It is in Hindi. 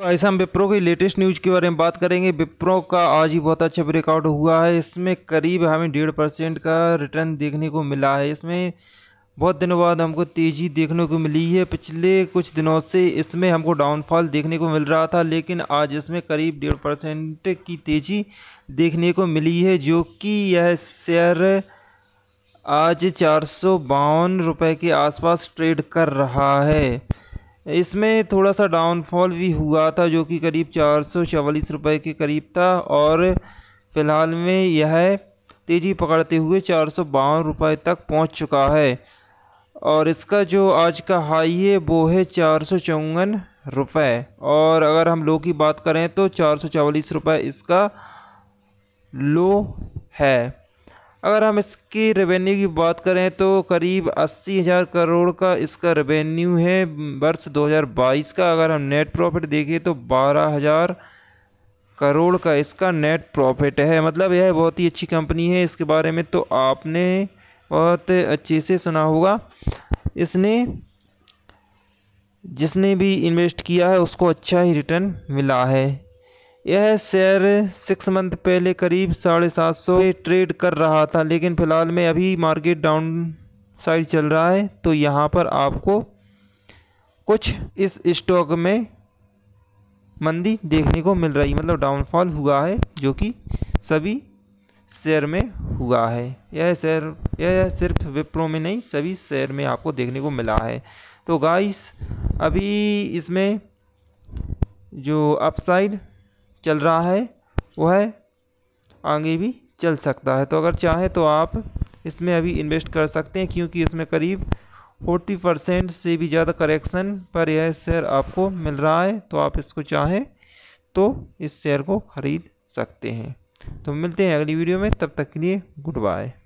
तो ऐसा हम विप्रो की लेटेस्ट न्यूज़ के बारे में बात करेंगे विप्रो का आज ही बहुत अच्छा ब्रेकआउट हुआ है इसमें करीब हमें डेढ़ परसेंट का रिटर्न देखने को मिला है इसमें बहुत दिनों बाद हमको तेज़ी देखने को मिली है पिछले कुछ दिनों से इसमें हमको डाउनफॉल देखने को मिल रहा था लेकिन आज इसमें करीब डेढ़ परसेंट की तेज़ी देखने को मिली है जो कि यह शेयर आज चार सौ बावन रुपये के आसपास ट्रेड कर रहा है इसमें थोड़ा सा डाउनफ़ॉल भी हुआ था जो कि करीब चार सौ चवालीस रुपये के करीब था और फ़िलहाल में यह तेज़ी पकड़ते हुए चार सौ बावन रुपये तक पहुंच चुका है और इसका जो आज का हाई है वो है चार सौ चौवन रुपये और अगर हम लो की बात करें तो चार सौ चवालीस रुपये इसका लो है अगर हम इसकी रेवेन्यू की बात करें तो करीब अस्सी हज़ार करोड़ का इसका रेवेन्यू है वर्ष 2022 का अगर हम नेट प्रॉफिट देखें तो बारह हज़ार करोड़ का इसका नेट प्रॉफिट है मतलब यह बहुत ही अच्छी कंपनी है इसके बारे में तो आपने बहुत अच्छे से सुना होगा इसने जिसने भी इन्वेस्ट किया है उसको अच्छा ही रिटर्न मिला है यह शेयर सिक्स मंथ पहले करीब साढ़े सात सौ ट्रेड कर रहा था लेकिन फ़िलहाल में अभी मार्केट डाउन साइड चल रहा है तो यहाँ पर आपको कुछ इस स्टॉक में मंदी देखने को मिल रही मतलब डाउनफॉल हुआ है जो कि सभी शेयर में हुआ है यह शेयर यह सिर्फ विप्रो में नहीं सभी शेयर में आपको देखने को मिला है तो गाइस अभी इसमें जो अपसाइड चल रहा है वह आगे भी चल सकता है तो अगर चाहें तो आप इसमें अभी इन्वेस्ट कर सकते हैं क्योंकि इसमें करीब फोर्टी परसेंट से भी ज़्यादा करेक्शन पर यह शेयर आपको मिल रहा है तो आप इसको चाहें तो इस शेयर को ख़रीद सकते हैं तो मिलते हैं अगली वीडियो में तब तक के लिए गुड बाय